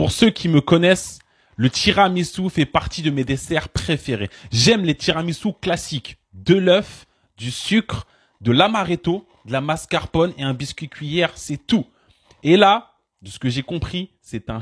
Pour ceux qui me connaissent, le tiramisu fait partie de mes desserts préférés. J'aime les tiramisu classiques, de l'œuf, du sucre, de l'amaretto, de la mascarpone et un biscuit cuillère, c'est tout. Et là, de ce que j'ai compris, c'est un